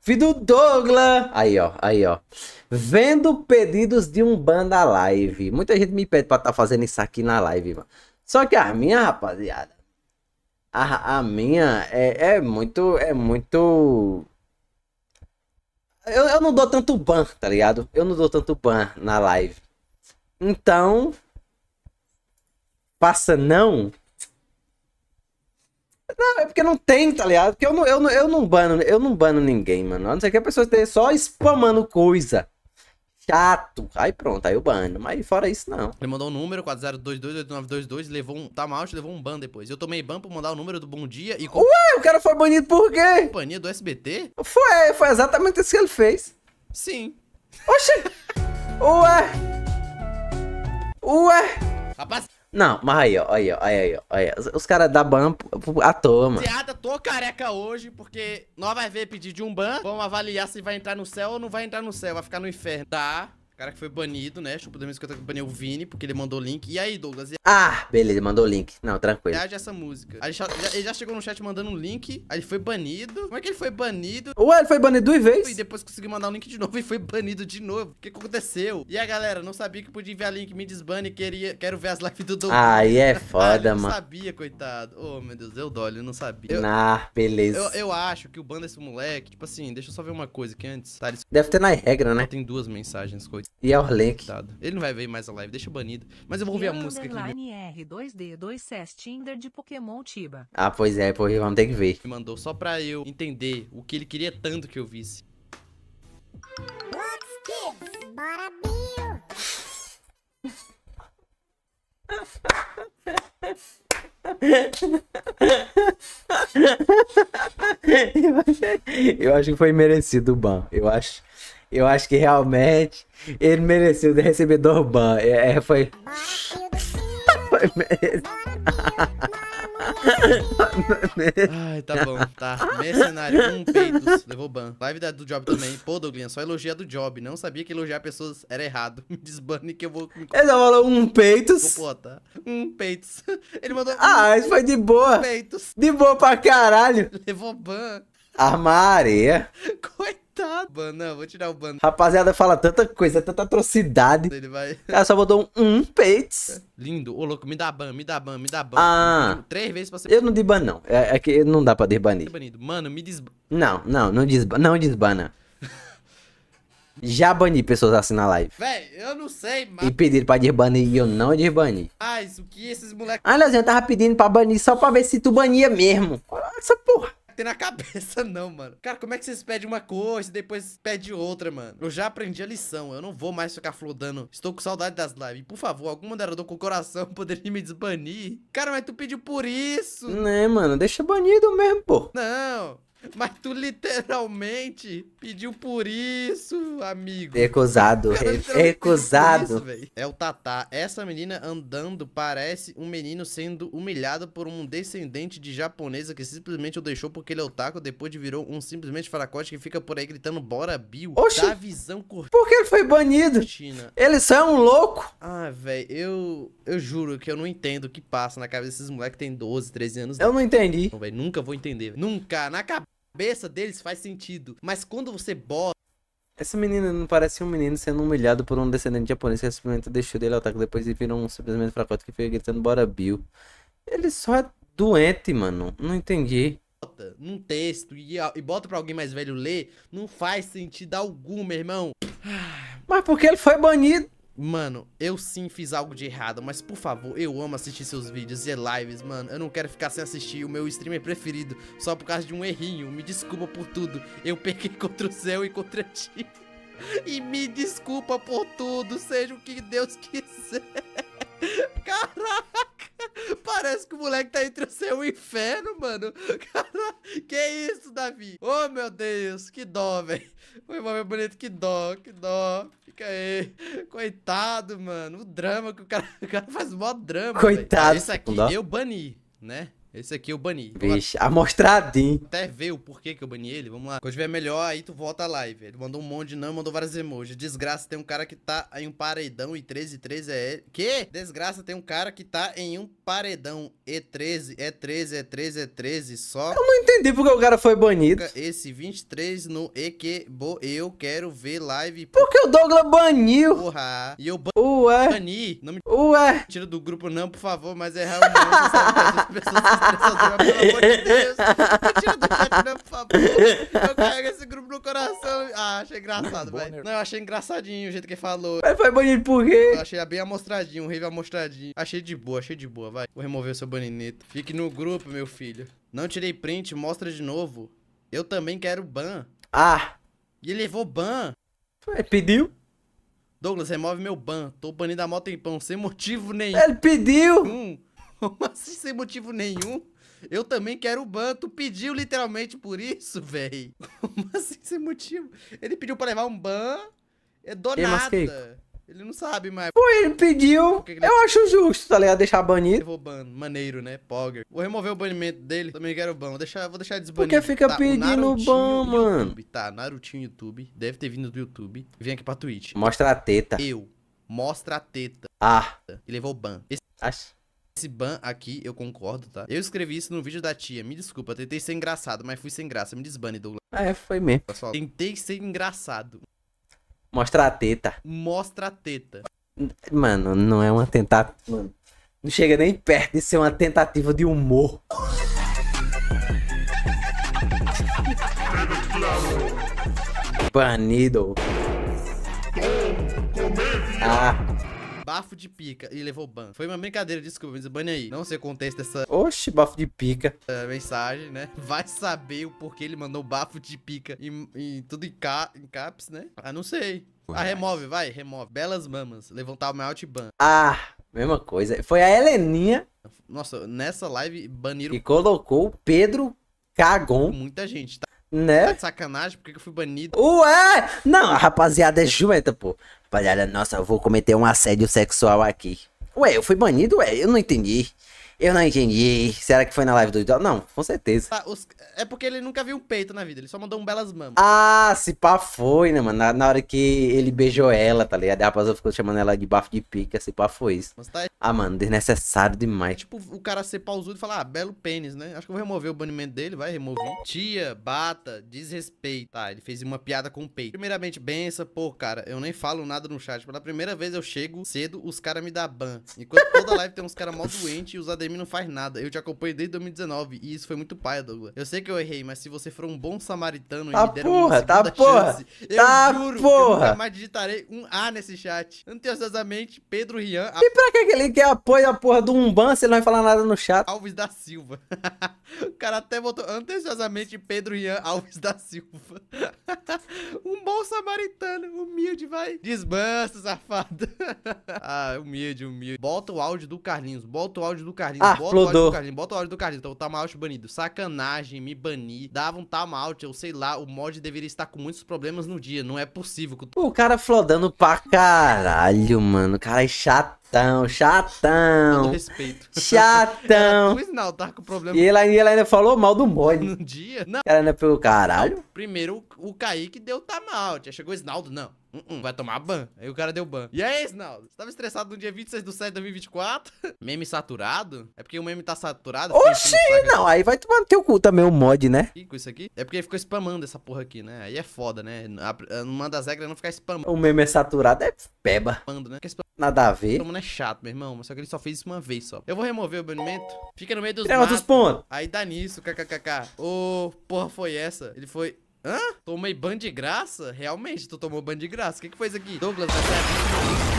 Filho do Douglas! Aí, ó, aí, ó. Vendo pedidos de um banda live. Muita gente me pede pra estar tá fazendo isso aqui na live, mano. Só que a minha, rapaziada. A, a minha é, é muito. É muito. Eu, eu não dou tanto ban, tá ligado? Eu não dou tanto ban na live. Então. Passa não não, é porque não tem, tá ligado? Porque eu não, eu, não, eu não bano, eu não bano ninguém, mano. A não ser que a pessoa esteja só spamando coisa. Chato. Aí pronto, aí eu bano. Mas fora isso, não. Ele mandou um número, 40228922, levou um timeout, tá levou um ban depois. Eu tomei ban pra mandar o número do Bom Dia e... Ué, o cara foi banido por quê? Companhia do SBT? Foi, foi exatamente isso que ele fez. Sim. Oxê! Ué! Ué! Rapaz... Não, mas aí, ó, aí, ó, aí, ó, aí, ó. Os caras da ban à toa, mano. Piada, tô careca hoje, porque nós vai ver pedir de um ban. Vamos avaliar se vai entrar no céu ou não vai entrar no céu. Vai ficar no inferno. Tá cara que foi banido, né? Chupa 2050 baniu o Vini, porque ele mandou o link. E aí, Douglas? E... Ah, beleza, mandou o link. Não, tranquilo. Reage essa música. Ele já, ele já, chegou no chat mandando um link, aí ele foi banido. Como é que ele foi banido? Ué, ele foi banido duas vezes. E depois conseguiu mandar um link de novo e foi banido de novo. O que aconteceu? E a galera, não sabia que podia enviar link, me desbane, queria, quero ver as lives do Douglas. Aí é ah, foda, ah, mano. não sabia, coitado. Oh, meu Deus, eu dó, eu não sabia. Eu, ah, beleza. Eu, eu, acho que o ban desse moleque, tipo assim, deixa eu só ver uma coisa aqui antes. Tá, ele... Deve ter na regra, né? Tem duas mensagens, coitado. E é link. Ele não vai ver mais a live, deixa banido. Mas eu vou ouvir a música aqui. Né? R2D2 de Pokémon Tiba. Ah, pois é, pois vamos ter que ver. Me mandou só pra eu entender o que ele queria tanto que eu visse. Bora Bill! eu acho que foi merecido o ban. Eu acho. Eu acho que realmente ele mereceu de receber ban. É, é, foi. foi mesmo. Ai, tá bom, tá. Mercenário, um peitos, levou ban. Live da do Job também. Pô, Douglas, só elogia do Job. Não sabia que elogiar pessoas era errado. Me desbane que eu vou... Me... Ele falou um peitos. Pô, tá. Um peitos. Ele mandou... Ah, um... isso foi de boa. Um peitos. De boa pra caralho. Levou ban. Armaria. Coitado. Coitado. Não, vou tirar o bando. Rapaziada, fala tanta coisa, tanta atrocidade. Ele vai. Ah, Ela só botou um, um peixe é. Lindo. Ô, louco, me dá ban, me dá ban, me dá ban. Ah. Três vezes pra você. Eu não dei ban, não. É, é, que não dá pra desbanir. Tá mano, me desban Não, não, não, desban não desbana. Já bani pessoas assim na live. Véi, eu não sei, mano. E pediram pra desbanir e eu não desbani. Ah, isso que esses moleques. Aliás, ah, eu tava pedindo pra banir só pra ver se tu bania mesmo. Olha essa porra na cabeça, não, mano. Cara, como é que vocês pedem uma coisa e depois pede outra, mano? Eu já aprendi a lição. Eu não vou mais ficar flodando. Estou com saudade das lives. Por favor, algum moderador com coração poderia me desbanir? Cara, mas tu pediu por isso. Né, mano? Deixa banido mesmo, pô. Não. Mas tu literalmente pediu por isso, amigo. Recusado, recusado. é o Tatá. Essa menina andando parece um menino sendo humilhado por um descendente de japonesa que simplesmente o deixou porque ele é otaku, depois virou um simplesmente fracote que fica por aí gritando bora Bill. Oxi. Da visão curta. Por que ele foi banido? China. Ele só é um louco. Ah, velho, eu eu juro que eu não entendo o que passa na cabeça desses moleques que tem 12, 13 anos. Eu não entendi. Não, véio, nunca vou entender. Véio. Nunca, na cabeça cabeça deles faz sentido. Mas quando você bota. Essa menina não parece um menino sendo humilhado por um descendente japonês que simplesmente deixou dele ataque depois e virou um simplesmente fracote que foi gritando Bora Bill. Ele só é doente, mano. Não entendi. Bota num texto e, e bota pra alguém mais velho ler, não faz sentido algum, meu irmão. Mas porque ele foi banido? Mano, eu sim fiz algo de errado, mas por favor, eu amo assistir seus vídeos e lives, mano. Eu não quero ficar sem assistir o meu streamer preferido só por causa de um errinho. Me desculpa por tudo. Eu pequei contra o céu e contra ti. E me desculpa por tudo, seja o que Deus quiser. Caraca! Parece que o moleque tá entre o céu e o inferno, mano. Cara, que isso, Davi? Oh, meu Deus, que dó, velho. Foi irmão meu bonito, que dó, que dó. Fica aí. Coitado, mano. O drama que o cara, o cara faz mó drama. Coitado. Isso aqui eu bani, né? Esse aqui eu bani. Vixe, amostradinho. Até ver o porquê que eu bani ele. Vamos lá. Quando tiver melhor, aí tu volta a live. Ele mandou um monte de não, mandou várias emojis. Desgraça, tem um cara que tá em um paredão e 13 e 13 é ele. Que? Desgraça, tem um cara que tá em um paredão. E13, é 13 é 13 é 13 só. Eu não entendi porque o cara foi banido. Esse 23 no EQ, eu quero ver live. Por que o Douglas baniu. Porra. E eu ban... Ué. bani. Não me... Ué. Tira do grupo não, por favor, mas é realmente pelo amor de Deus. Me tira do né, por favor. Eu carrego esse grupo no coração. Ah, achei engraçado, velho. Não, eu achei engraçadinho o jeito que ele falou. Mas foi banido por quê? Eu achei bem amostradinho, um rave amostradinho. Achei de boa, achei de boa, vai. Vou remover o seu baninito. Fique no grupo, meu filho. Não tirei print, mostra de novo. Eu também quero ban. Ah. E ele levou ban. Ué, pediu? Douglas, remove meu ban. Tô banido moto em pão sem motivo nenhum. Ele pediu! Hum. Como assim, sem motivo nenhum? Eu também quero o ban. Tu pediu literalmente por isso, véi. Como assim, sem motivo? Ele pediu pra levar um ban. É do Ei, nada. Ele não sabe mais. Pô, ele pediu. Que que ele... Eu acho justo, tá ligado? Deixar banido. Eu vou ban. Maneiro, né? Pogger. Vou remover o banimento dele. Também quero ban. Vou deixar, vou deixar desbanido. Porque fica tá, pedindo ban, mano. Tá, Narutinho YouTube. Deve ter vindo do YouTube. Vem aqui pra Twitch. Mostra a teta. Eu. Mostra a teta. Ah. E levou ban. Esse... Acho esse ban aqui, eu concordo, tá? Eu escrevi isso no vídeo da tia, me desculpa, tentei ser engraçado, mas fui sem graça, me desbane, Douglas. Ah, é, foi mesmo. Pessoal, tentei ser engraçado. Mostra a teta. Mostra a teta. Mano, não é uma tentativa. Mano, não chega nem perto de ser uma tentativa de humor. Banido. Ah. Bafo de pica. E levou ban. Foi uma brincadeira, desculpa, mas bane aí. Não sei o contexto dessa. Oxe, bafo de pica. mensagem, né? Vai saber o porquê ele mandou bafo de pica e, tudo em, ca, em caps, né? Ah, não sei. Ah, remove, vai, remove. Belas mamas. Levantar o meu alt ban. Ah, mesma coisa. Foi a Heleninha. Nossa, nessa live baniram. E colocou Pedro Cagon. Muita gente, tá? Né? Tá de sacanagem, porque eu fui banido? Ué! Não, a rapaziada é jumenta, pô. Rapaziada, nossa, eu vou cometer um assédio sexual aqui. Ué, eu fui banido, ué, eu não entendi. Eu não entendi. Será que foi na live do Idol? Não, com certeza. Ah, os... É porque ele nunca viu um peito na vida, ele só mandou um belas mamas. Ah, se pá foi, né, mano? Na, na hora que ele beijou ela, tá ligado? A rapaziada ficou chamando ela de bafo de pica, se pá foi isso. Tá... Ah, mano, desnecessário demais. Tipo, o cara ser pausudo e falar, ah, belo pênis, né? Acho que eu vou remover o banimento dele, vai, remover. Tia, bata, desrespeito. Tá, ah, ele fez uma piada com o peito. Primeiramente, benção, pô, cara, eu nem falo nada no chat. Pela primeira vez eu chego cedo, os caras me dão ban. Enquanto toda live tem uns caras mó doentes e os ADM time não faz nada. Eu te acompanho desde 2019 e isso foi muito paia, Douglas. Eu sei que eu errei, mas se você for um bom samaritano tá me der porra, uma tá porra, eu tá juro porra. eu nunca mais digitarei um A nesse chat. Ansiosamente, Pedro Rian... A... E pra que ele quer apoio a porra do Umban se ele não vai falar nada no chat? Alves da Silva. o cara até botou ansiosamente Pedro Rian Alves da Silva. um bom samaritano, humilde, vai. Desbança, safado. ah, humilde, humilde. Bota o áudio do Carlinhos, bota o áudio do Carlinhos ah, Carlinhos. Ah, bota flodou. o áudio do Carlinhos, bota o áudio do Carlinhos. Então, timeout banido. Sacanagem, me bani. Dava um timeout, eu sei lá, o mod deveria estar com muitos problemas no dia. Não é possível. O cara flodando pra caralho, mano. O cara é chato Chatão, chatão. Todo respeito. Chatão. Pois não, tá com problema. E ela, e ela ainda falou mal do mod. Um dia? Não. Ela ainda pegou caralho. Primeiro, o, Kaique deu tá mal. Já chegou o Isnaldo, não. Uh -uh, vai tomar ban. Aí o cara deu ban. E aí, Isnaldo? Você tava estressado no dia 26 do 7 de 2024? meme saturado? É porque o meme tá saturado? Oxi, não. Aí vai tomar no teu cu também o mod, né? E com isso aqui? É porque ele ficou spamando essa porra aqui, né? Aí é foda, né? Uma eh, das regras é não ficar spamando. O meme é saturado é peba. Spamando, né? Nada a ver. né? é chato, meu irmão. Só que ele só fez isso uma vez só. Eu vou remover o banimento. Fica no meio dos Pega outros pontos. Aí dá nisso, kkkk. Ô, oh, porra, foi essa? Ele foi... Hã? Tomei ban de graça? Realmente, tu tomou ban de graça. O que que foi isso aqui? Douglas, tá certo?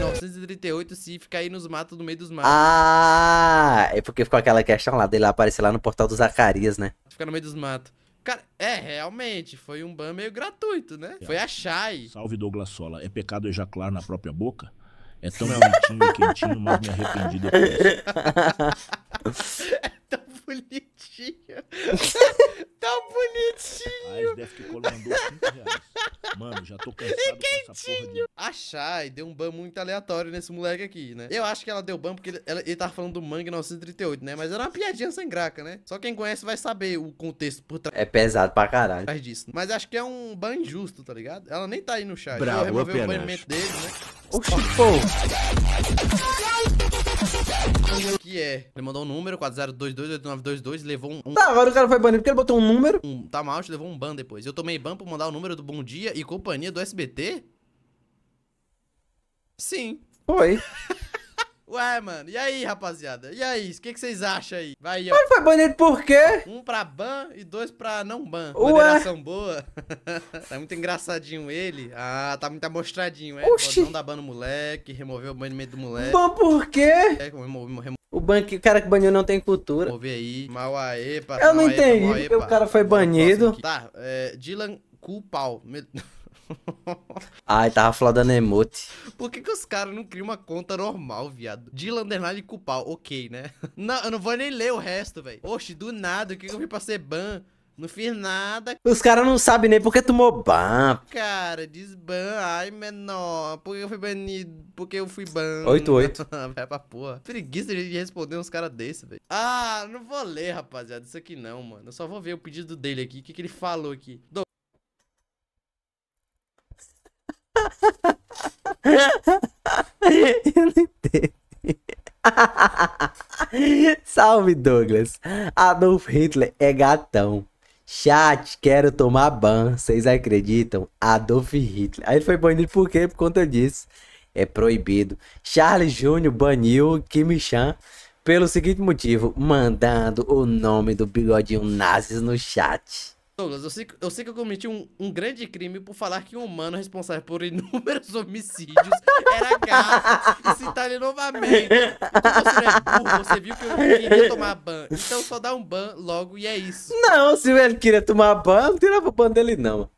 938 se ficar aí nos matos, no meio dos matos. Ah, é porque ficou aquela questão lá dele aparecer lá no portal do Zacarias, né? Ficar no meio dos matos. Cara, é, realmente, foi um ban meio gratuito, né? É. Foi a Shai. Salve Douglas Sola. É pecado ejacular na própria boca? É tão bonitinho e quentinho, mas me arrependi depois. bonitinho. Tão tá bonitinho. Ah, deve SDF mandou 5 reais. Mano, já tô cansado e quentinho. De... A Shai deu um ban muito aleatório nesse moleque aqui, né? Eu acho que ela deu ban porque ele, ela, ele tava falando do Mangue 938, né? Mas era uma piadinha sem graca, né? Só quem conhece vai saber o contexto por trás. É pesado pra caralho. Mas, disso. Mas acho que é um ban injusto, tá ligado? Ela nem tá aí no chat. Bravo, apenas. o banimento dele, né? Oxi, pô que é. Ele mandou um número, 40228922, levou um, Tá, agora o cara foi banido porque ele botou um número. Um timeout, tá levou um ban depois. Eu tomei ban por mandar o número do Bom Dia e Companhia do SBT? Sim. Foi. Ué, mano, e aí, rapaziada? E aí, o que, que vocês acham aí? Vai aí, ó. Mano, foi banido por quê? Um pra ban e dois pra não ban. Ué. Moderação boa. tá muito engraçadinho ele. Ah, tá muito amostradinho, é. Oxi. Não dá ban no moleque, removeu o banimento do moleque. Ban por quê? É, removeu, removeu. O, ban... o cara que baniu não tem cultura. Vou ver aí. Mal aê, pra... Eu não entendi porque o cara foi banido. Tá, é, Dylan Culpal. Ai, tava flodando emote. Por que, que os caras não criam uma conta normal, viado? De Landerline e Cupal, ok, né? Não, eu não vou nem ler o resto, velho. Oxe, do nada, o que, que eu fui pra ser ban? Não fiz nada. Os caras não sabem nem porque tomou ban. Cara, desban. Ai, menor. Por que eu fui banido? Porque eu fui ban. 8-8. Vai pra porra. Preguiça de responder uns caras desses, velho. Ah, não vou ler, rapaziada. Isso aqui não, mano. Eu só vou ver o pedido dele aqui. O que, que ele falou aqui. Eu não entendo. Salve, Douglas. Adolf Hitler é gatão. Chat, quero tomar ban. Vocês acreditam? Adolf Hitler. Aí ele foi banido por quê? Por conta disso. É proibido. Charles Júnior baniu Kim Chan pelo seguinte motivo: mandando o nome do bigodinho nazis no chat. Douglas, eu sei, eu sei que eu cometi um, um grande crime por falar que um humano responsável por inúmeros homicídios era gato. E citar ele novamente. Você é burro, você viu que eu queria tomar ban. Então só dá um ban logo e é isso. Não, se ele queria tomar ban, eu não tirava o ban dele, não.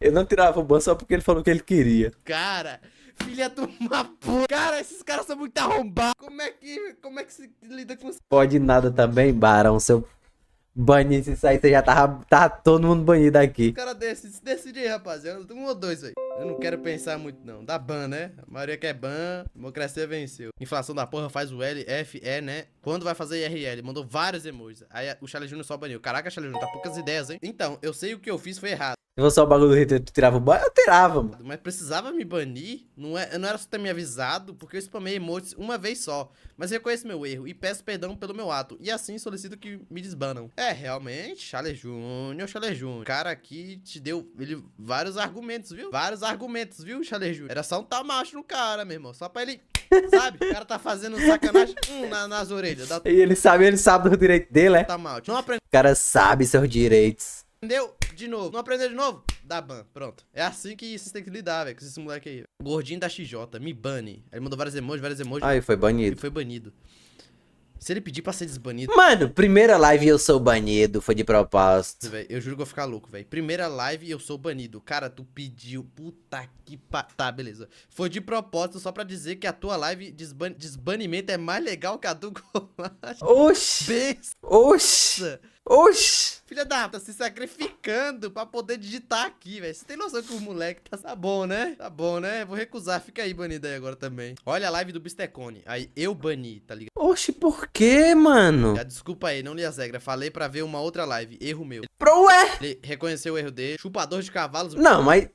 Eu não tirava o ban só porque ele falou que ele queria. Cara, filha de uma puta. Cara, esses caras são muito arrombados. Como é que, como é que se lida com isso? Pode nada também, Barão, seu banir isso aí, você já tava, tava todo mundo banido aqui. O cara desse decide aí, rapaziada. Um ou dois aí. Eu não quero pensar muito, não. Dá ban, né? A maioria quer ban, democracia venceu. Inflação da porra faz o L, F, E, né? Quando vai fazer IRL? Mandou vários emojis. Aí o Charlie só baniu. Caraca, Charlie Júnior, tá poucas ideias, hein? Então, eu sei o que eu fiz foi errado. Se fosse só o bagulho do hater, tu tirava o ban? Eu tirava, mano. Mas precisava me banir? Não, é, não era só ter me avisado, porque eu spamei emotes uma vez só. Mas reconheço meu erro e peço perdão pelo meu ato. E assim solicito que me desbanam. É, realmente, Chale Júnior, Chale Júnior. O cara aqui te deu ele, vários argumentos, viu? Vários argumentos, viu, Chale Júnior? Era só um tamacho no cara, meu irmão. Só pra ele... Sabe? O cara tá fazendo sacanagem hum, na, nas orelhas. Da... E ele sabe, ele sabe do direito dele, é? Tá mal. Não aprende. O cara sabe seus direitos. Aprendeu de novo. Não aprendeu de novo? Dá ban. Pronto. É assim que vocês têm que lidar, velho, com esse moleque aí. Gordinho da XJ, me bane. Ele mandou várias emojis, várias emojis. Aí foi banido. Ele foi banido. Se ele pedir pra ser desbanido. Mano, primeira live eu sou banido, foi de propósito. Véio, eu juro que eu vou ficar louco, velho. Primeira live eu sou banido. Cara, tu pediu. Puta que pa... Tá, beleza. Foi de propósito só pra dizer que a tua live desban... desbanimento é mais legal que a do Golaço. Oxi! Oxi! Oxi! Filha da tá se sacrificando pra poder digitar aqui, velho. Você tem noção que o moleque tá, tá bom, né? Tá bom, né? Vou recusar. Fica aí banido aí agora também. Olha a live do Bistecone. Aí, eu bani, tá ligado? Oxe, por quê, mano? Já desculpa aí, não li as regras. Falei pra ver uma outra live. Erro meu. Pro ué? Ele reconheceu o erro dele. Chupador de cavalos. Não, mas...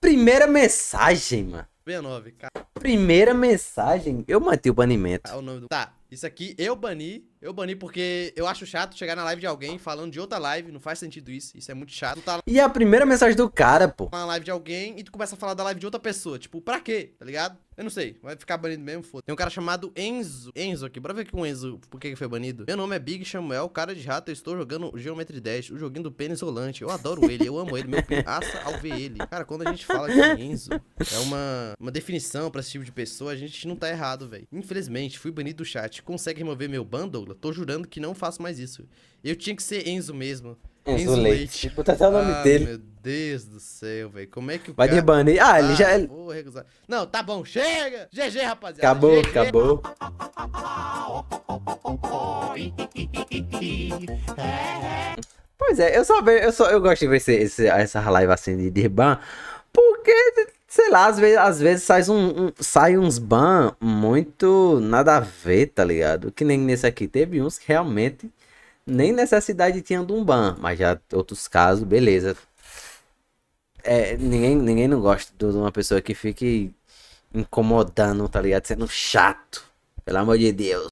Primeira mensagem, mano. 69, cara. Primeira mensagem. Eu matei o banimento. Tá, o nome do... Tá, isso aqui eu bani, eu bani porque eu acho chato chegar na live de alguém falando de outra live, não faz sentido isso, isso é muito chato. Tá e a primeira mensagem do cara, pô. Na live de alguém e tu começa a falar da live de outra pessoa, tipo, pra quê, tá ligado? Eu não sei, vai ficar banido mesmo, foda. Tem um cara chamado Enzo, Enzo aqui, bora ver aqui o Enzo, por que foi banido. Meu nome é Big Samuel, cara de rato, eu estou jogando Geometry 10, o joguinho do pênis rolante. Eu adoro ele, eu amo ele, meu aça ao ver ele. Cara, quando a gente fala de Enzo, é uma, uma definição pra esse tipo de pessoa, a gente não tá errado, velho. Infelizmente, fui banido do chat consegue remover meu ban, Douglas? Tô jurando que não faço mais isso. Eu tinha que ser Enzo mesmo. Enzo, Enzo Leite. Leite. Tipo, até o nome ah, dele. meu Deus do céu, velho. Como é que o Vai cara... Vai aí. Ah, ele ah, já... É- vou recusar. Não, tá bom. Chega! GG, rapaziada. Acabou, GG. acabou. Pois é, eu só, eu só eu gosto de ver esse, esse, essa live assim de, de porque Sei lá, às vezes, às vezes sai, um, um, sai uns ban muito nada a ver, tá ligado? Que nem nesse aqui. Teve uns que realmente nem necessidade tinha de um ban, mas já outros casos, beleza. É, ninguém, ninguém não gosta de uma pessoa que fique incomodando, tá ligado? Sendo chato. Pelo amor de Deus.